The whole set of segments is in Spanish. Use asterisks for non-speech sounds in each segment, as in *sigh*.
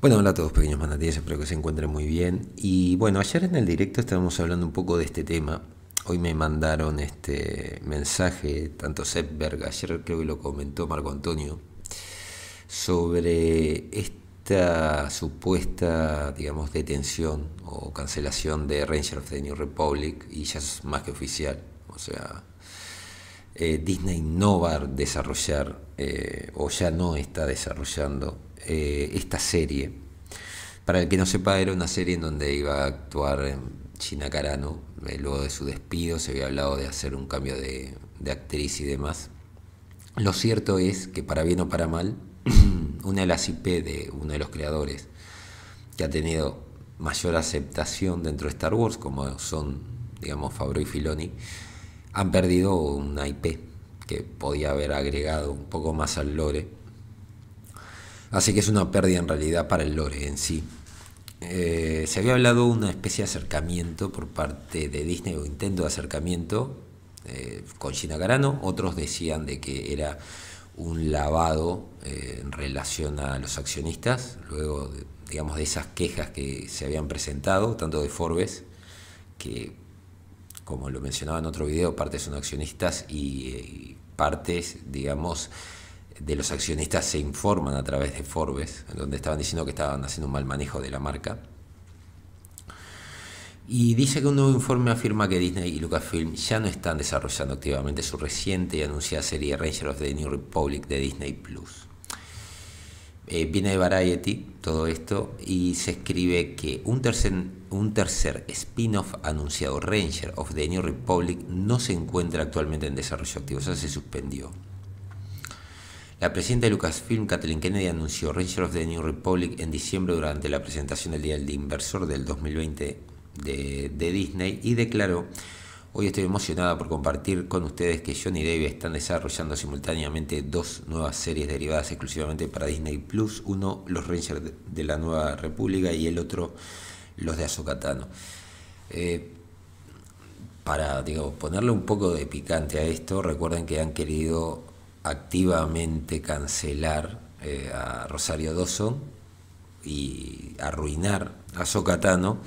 Bueno, hola a todos pequeños manatíes, espero que se encuentren muy bien. Y bueno, ayer en el directo estábamos hablando un poco de este tema. Hoy me mandaron este mensaje, tanto Seppberg, ayer creo que lo comentó Marco Antonio, sobre esta supuesta, digamos, detención o cancelación de Ranger of the New Republic, y ya es más que oficial. O sea, eh, Disney no va a desarrollar, eh, o ya no está desarrollando eh, esta serie. Para el que no sepa, era una serie en donde iba a actuar china em, Carano. Eh, luego de su despido se había hablado de hacer un cambio de, de actriz y demás. Lo cierto es que, para bien o para mal, *clears throat* una de las IP de uno de los creadores que ha tenido mayor aceptación dentro de Star Wars, como son, digamos, Fabro y Filoni, han perdido una IP que podía haber agregado un poco más al lore Así que es una pérdida en realidad para el lore en sí. Eh, se había hablado de una especie de acercamiento por parte de Disney o intento de acercamiento eh, con Gina Carano. Otros decían de que era un lavado eh, en relación a los accionistas, luego de, digamos de esas quejas que se habían presentado, tanto de Forbes, que como lo mencionaba en otro video, partes son accionistas y, y partes, digamos, de los accionistas se informan a través de Forbes, donde estaban diciendo que estaban haciendo un mal manejo de la marca. Y dice que un nuevo informe afirma que Disney y Lucasfilm ya no están desarrollando activamente su reciente y anunciada serie Ranger of the New Republic de Disney Plus. Eh, viene de Variety todo esto y se escribe que un tercer, un tercer spin-off anunciado, Ranger of the New Republic, no se encuentra actualmente en desarrollo activo, o sea, se suspendió. La presidenta de Lucasfilm, Kathleen Kennedy, anunció Rangers of the New Republic en diciembre durante la presentación del Día del Inversor del 2020 de, Disney y declaró, hoy estoy emocionada por compartir con ustedes que John y Dave están desarrollando simultáneamente dos nuevas series derivadas exclusivamente para Disney Plus, uno Los Rangers de la Nueva República y el otro Los de Azokatano. Eh, para digo, ponerle un poco de picante a esto, recuerden que han querido activamente cancelar eh, a Rosario Dawson y arruinar a Socatano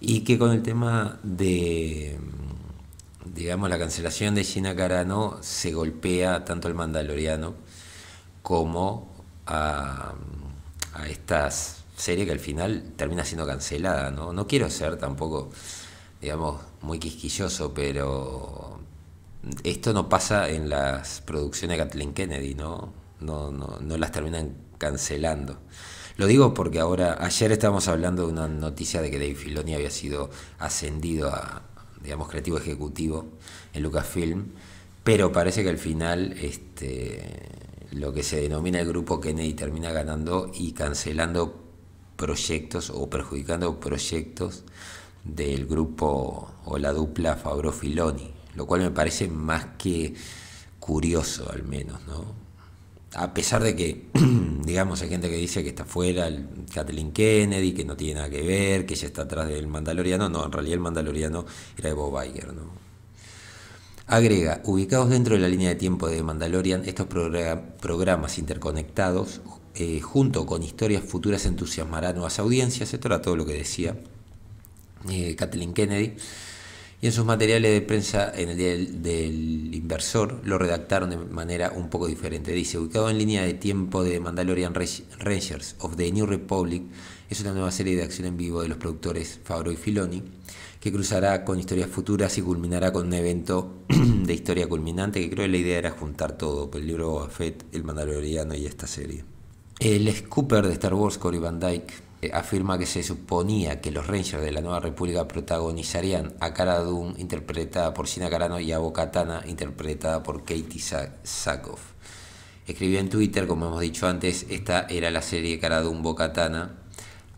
y que con el tema de mm, digamos la cancelación de Gina Carano se golpea tanto al Mandaloriano como a, mm, a esta serie que al final termina siendo cancelada no no quiero ser tampoco digamos muy quisquilloso pero esto no pasa en las producciones de Kathleen Kennedy, ¿no? No, las terminan cancelando. Lo digo porque ahora, ayer estábamos hablando de una noticia de que Dave Filoni había sido ascendido a, digamos, creativo ejecutivo en Lucasfilm, pero parece que al final este, lo que se denomina el grupo Kennedy termina ganando y cancelando proyectos o perjudicando proyectos del grupo o la dupla Fabro Filoni lo cual me parece más que curioso al menos, ¿no? A pesar de que, *clears throat* digamos, hay gente que dice que está fuera Kathleen Kennedy, que no tiene nada que ver, que ella está atrás del Mandaloriano, no, en realidad el Mandaloriano era de Bob Iger, Agrega, ubicados dentro de la línea de tiempo de Mandalorian, estos programas interconectados, eh, junto con historias futuras, entusiasmarán nuevas audiencias. Esto era todo lo que decía eh, Kathleen Kennedy y en sus materiales de prensa en el del, inversor lo redactaron de manera un poco diferente. Dice, ubicado en línea de tiempo de Mandalorian Rangers of the New Republic, es una nueva serie de acción en vivo de los productores Fabro y Filoni, que cruzará con historias futuras y culminará con un evento *clears throat* de historia culminante, que creo que la idea era juntar todo, pues, el libro de Fett, el Mandaloriano y esta serie. El Scooper de Star Wars, Cory Van Dyke, eh, afirma que se suponía que los Rangers de la Nueva República protagonizarían a Cara interpretada por Sina Carano, y a Bokatana interpretada por Katie Sackhoff. Escribió en Twitter, como hemos dicho antes, esta era la serie Cara Dune Bocatana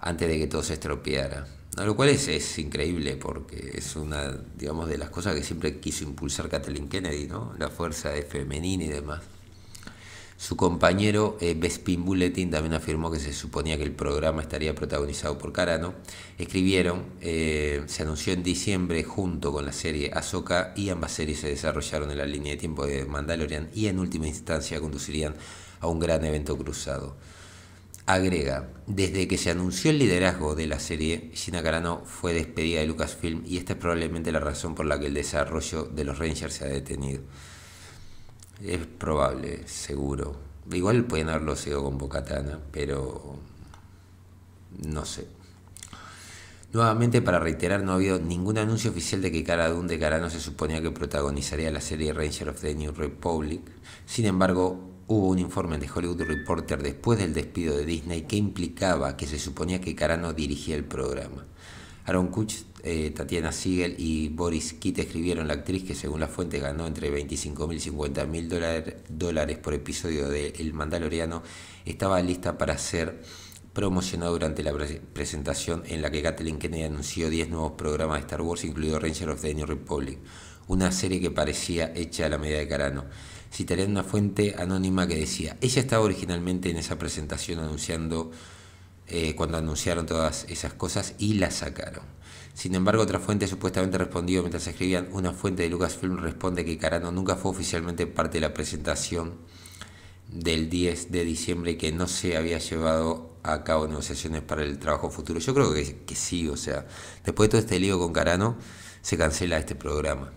antes de que todo se estropeara. lo cual es, es, increíble porque es una digamos, de las cosas que siempre quiso impulsar Kathleen Kennedy, ¿no? la fuerza femenina y demás. Su compañero eh, Bespin Bulletin también afirmó que se suponía que el programa estaría protagonizado por Carano. Escribieron, eh, se anunció en diciembre junto con la serie Ahsoka y ambas series se desarrollaron en la línea de tiempo de Mandalorian y en última instancia conducirían a un gran evento cruzado. Agrega, desde que se anunció el liderazgo de la serie, Gina Carano fue despedida de Lucasfilm y esta es probablemente la razón por la que el desarrollo de los Rangers se ha detenido. Es probable, seguro. Igual pueden haberlo sido con Bocatana, pero no sé. Nuevamente, para reiterar, no ha habido ningún anuncio oficial de que Cara de Carano se suponía que protagonizaría la serie Ranger of the New Republic. Sin embargo, hubo un informe de Hollywood Reporter después del despido de Disney que implicaba que se suponía que Carano dirigía el programa. Aaron Kutch eh, Tatiana Siegel y Boris Kitt escribieron la actriz que según la fuente ganó entre 25.000 y 50.000 dólares por episodio de El Mandaloriano, estaba lista para ser promocionada durante la presentación en la que Kathleen Kennedy anunció 10 nuevos programas de Star Wars, incluido Ranger of the New Republic, una serie que parecía hecha a la medida de Carano. Citarían una fuente anónima que decía, ella estaba originalmente en esa presentación anunciando eh, cuando anunciaron todas esas cosas y las sacaron. Sin embargo, otra fuente supuestamente respondió mientras escribían, una fuente de Lucasfilm responde que Carano nunca fue oficialmente parte de la presentación del 10 de diciembre y que no se había llevado a cabo negociaciones para el trabajo futuro. Yo creo que sí, o sea, después de todo este lío con Carano, se cancela este programa.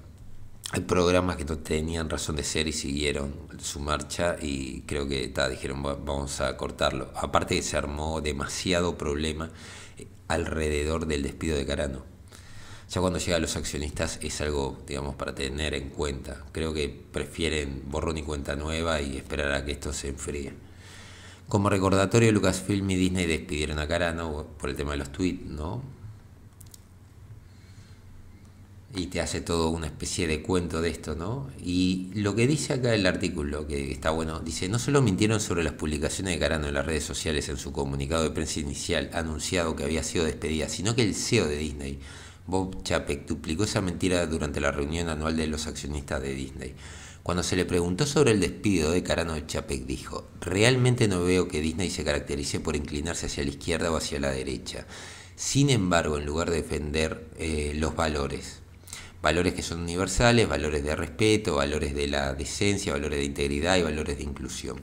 Hay programas que no tenían razón de ser y siguieron su marcha y creo que dijeron vamos a cortarlo. Aparte que se armó demasiado problema eh, alrededor del despido de Carano. Ya cuando llegan los accionistas es algo, digamos, para tener en cuenta. Creo que prefieren borrón y cuenta nueva y esperar a que esto se enfríe. Como recordatorio, Lucasfilm y Disney despidieron a Carano por el tema de los tweets, ¿no? y te hace todo una especie de cuento de esto, ¿no? Y lo que dice acá el artículo, que está bueno, dice, no solo mintieron sobre las publicaciones de Carano en las redes sociales en su comunicado de prensa inicial anunciado que había sido despedida, sino que el CEO de Disney, Bob Chapek, duplicó esa mentira durante la reunión anual de los accionistas de Disney. Cuando se le preguntó sobre el despido de Carano, Chapek dijo, realmente no veo que Disney se caracterice por inclinarse hacia la izquierda o hacia la derecha. Sin embargo, en lugar de defender eh, los valores, valores que son universales, valores de respeto, valores de la decencia, valores de integridad y valores de inclusión.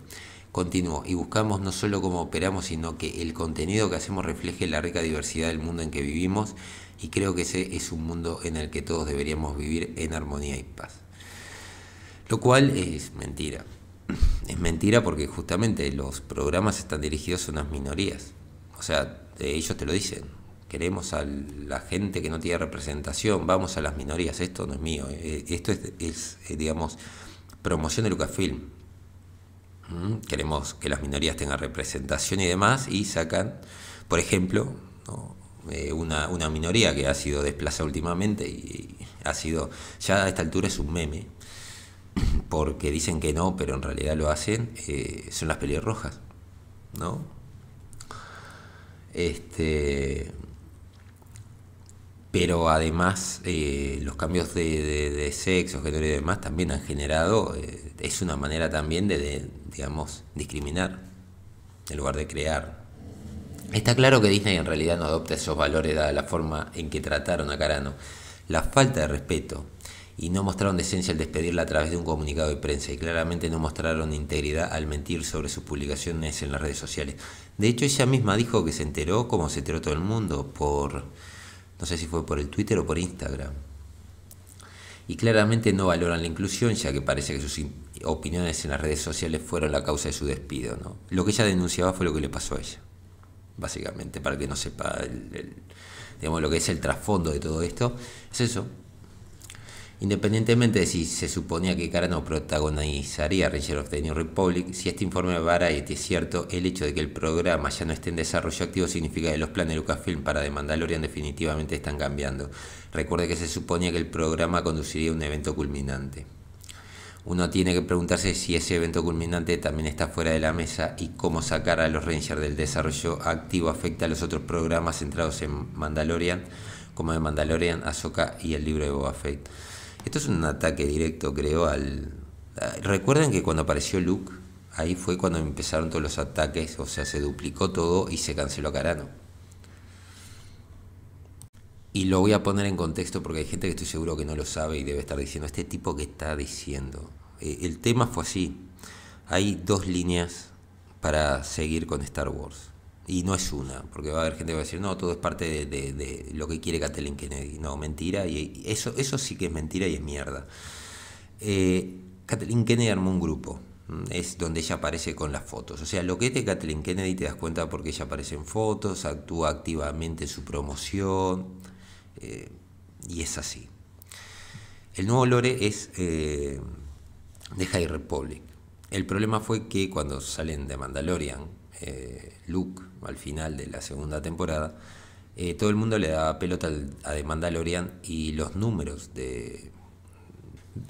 Continúo, y buscamos no solo cómo operamos, sino que el contenido que hacemos refleje la rica diversidad del mundo en que vivimos y creo que ese es un mundo en el que todos deberíamos vivir en armonía y paz. Lo cual es mentira. Es mentira porque justamente los programas están dirigidos a unas minorías. O sea, ellos te lo dicen queremos a la gente que no tiene representación, vamos a las minorías, esto no es mío, eh, esto es, eh, digamos, promoción de Lucasfilm. Mm, queremos que las minorías tengan representación y demás, y sacan, por ejemplo, eh, una, minoría que ha sido desplazada últimamente y, ha sido, ya a esta altura es un meme, porque dicen que no, pero en realidad lo hacen, son las pelirrojas, ¿no? Este, pero además eh, los cambios de, sexo, género y demás también han generado, eh, es una manera también de, digamos, discriminar en lugar de crear. Está claro que Disney en realidad no adopta esos valores dada la forma en que trataron a Carano, la falta de respeto y no mostraron decencia al despedirla a través de un comunicado de prensa y claramente no mostraron integridad al mentir sobre sus publicaciones en las redes sociales. De hecho, ella misma dijo que se enteró, como se enteró todo el mundo, por no sé si fue por el Twitter o por Instagram. Y claramente no valoran la inclusión, ya que parece que sus opiniones en las redes sociales fueron la causa de su despido. ¿no? Lo que ella denunciaba fue lo que le pasó a ella, básicamente, para que no sepa lo que es el trasfondo de todo esto. Es eso, Independientemente de si se suponía que no protagonizaría Ranger of the New Republic, si este informe vara y es cierto, el hecho de que el programa ya no esté en desarrollo activo significa que los planes de Lucasfilm para The Mandalorian definitivamente están cambiando. Recuerde que se suponía que el programa conduciría a un evento culminante. Uno tiene que preguntarse si ese evento culminante también está fuera de la mesa y cómo sacar a los Rangers del desarrollo activo afecta a los otros programas centrados en Mandalorian, como The Mandalorian, Azoka y el libro de Boba Fett. Esto es un ataque directo, creo, al... Recuerden que cuando apareció Luke, ahí fue cuando empezaron todos los ataques, o sea, se duplicó todo y se canceló a Carano. Y lo voy a poner en contexto porque hay gente que estoy seguro que no lo sabe y debe estar diciendo, este tipo que está diciendo. Eh, el tema fue así. Hay dos líneas para seguir con Star Wars. Y no es una, porque va a haber gente que va a decir, no, todo es parte de, lo que quiere Kathleen Kennedy. No, mentira, y eso, eso sí que es mentira y es mierda. Eh, Kathleen Kennedy armó un grupo, mm, es donde ella aparece con las fotos. O sea, lo que es de Kathleen Kennedy te das cuenta porque ella aparece en fotos, actúa activamente en su promoción, eh, y es así. El nuevo lore es eh, de High Republic. El problema fue que cuando salen de Mandalorian, eh, Luke al final de la segunda temporada, eh, todo el mundo le daba pelota a The Mandalorian y los números de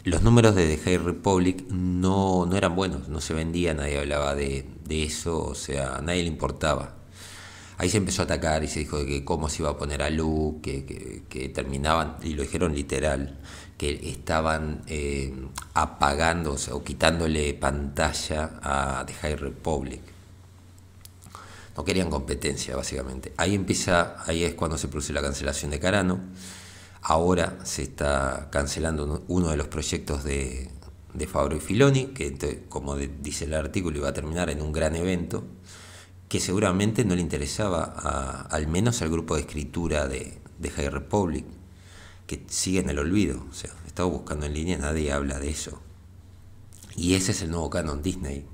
los números de The High Republic no, no eran buenos, no se vendía, nadie hablaba de, eso, o sea, a nadie le importaba. Ahí se empezó a atacar y se dijo que cómo se iba a poner a Luke, que, terminaban, y lo dijeron literal, que estaban eh, apagando o, o quitándole pantalla a The High Republic no querían competencia, básicamente. Ahí empieza, ahí es cuando se produce la cancelación de Carano. Ahora se está cancelando uno de los proyectos de, de Fabro y Filoni, que como dice el artículo iba a terminar en un gran evento, que seguramente no le interesaba al menos al grupo de escritura de, de High Republic, que sigue en el olvido. O sea, estaba buscando en línea, nadie habla de eso. Y ese es el nuevo canon Disney,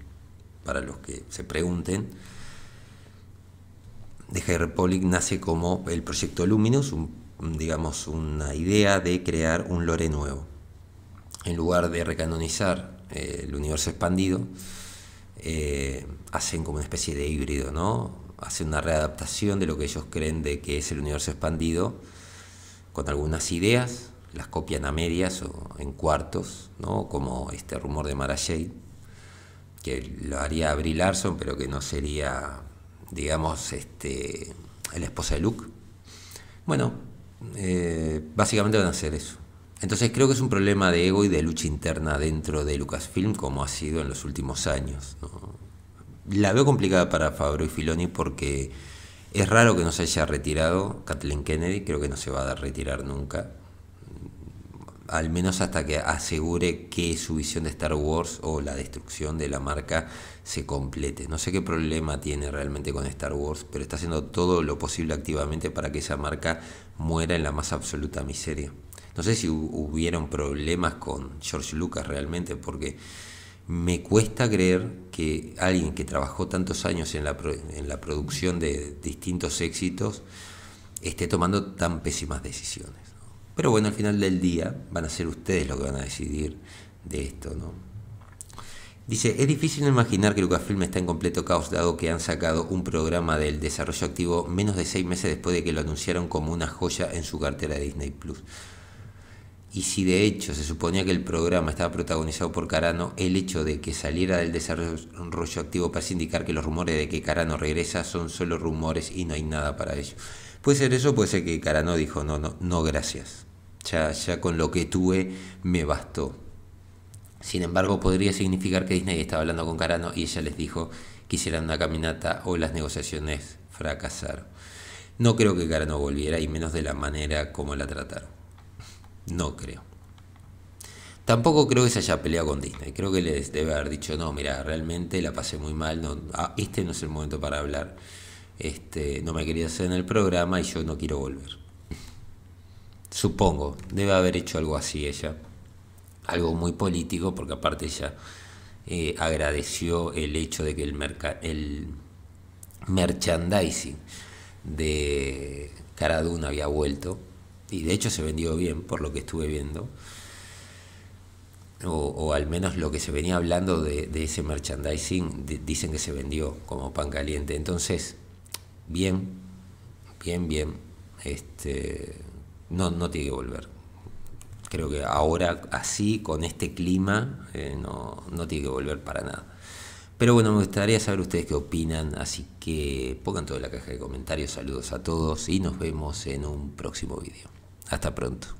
para los que se pregunten de High Republic nace como el proyecto Luminous, digamos una idea de crear un lore nuevo. En lugar de recanonizar eh, el universo expandido, eh, hacen como una especie de híbrido, ¿no? Hacen una readaptación de lo que ellos creen de que es el universo expandido con algunas ideas, las copian a medias o en cuartos, ¿no? Como este rumor de Mara Jade, que lo haría Brie Larson, pero que no sería digamos, este, la esposa de Luke. Bueno, eh, básicamente van a hacer eso. Entonces creo que es un problema de ego y de lucha interna dentro de Lucasfilm, como ha sido en los últimos años. La veo complicada para Fabro y Filoni porque es raro que no se haya retirado Kathleen Kennedy, creo que no se va a retirar nunca al menos hasta que asegure que su visión de Star Wars o la destrucción de la marca se complete. No sé qué problema tiene realmente con Star Wars, pero está haciendo todo lo posible activamente para que esa marca muera en la más absoluta miseria. No sé si hubieron problemas con George Lucas realmente, porque me cuesta creer que alguien que trabajó tantos años en la, en la producción de distintos éxitos esté tomando tan pésimas decisiones. Pero bueno, al final del día van a ser ustedes los que van a decidir de esto, ¿no? Dice, es difícil imaginar que Lucasfilm está en completo caos dado que han sacado un programa del desarrollo activo menos de seis meses después de que lo anunciaron como una joya en su cartera de Disney Plus. Y si de hecho se suponía que el programa estaba protagonizado por Carano, el hecho de que saliera del desarrollo activo parece indicar que los rumores de que Carano regresa son solo rumores y no hay nada para ello. Puede ser eso, puede ser que Carano dijo, no, no, no, gracias. Ya, ya con lo que tuve me bastó. Sin embargo, podría significar que Disney estaba hablando con Carano y ella les dijo que hicieran una caminata o las negociaciones fracasaron. No creo que Carano volviera y menos de la manera como la trataron. No creo. Tampoco creo que se haya peleado con Disney. Creo que les debe haber dicho, no, mira, realmente la pasé muy mal, no, ah, este no es el momento para hablar. Este, no me quería hacer en el programa y yo no quiero volver. Supongo, debe haber hecho algo así ella. Algo muy político, porque aparte ella eh, agradeció el hecho de que el, merchandising de Caradun había vuelto. Y de hecho se vendió bien, por lo que estuve viendo. O, al menos lo que se venía hablando de, ese merchandising, dicen que se vendió como pan caliente. Entonces, bien, bien, bien. Este no, no tiene que volver. Creo que ahora así, con este clima, eh, no, no tiene que volver para nada. Pero bueno, me gustaría saber ustedes qué opinan, así que pongan todo en la caja de comentarios, saludos a todos y nos vemos en un próximo video. Hasta pronto.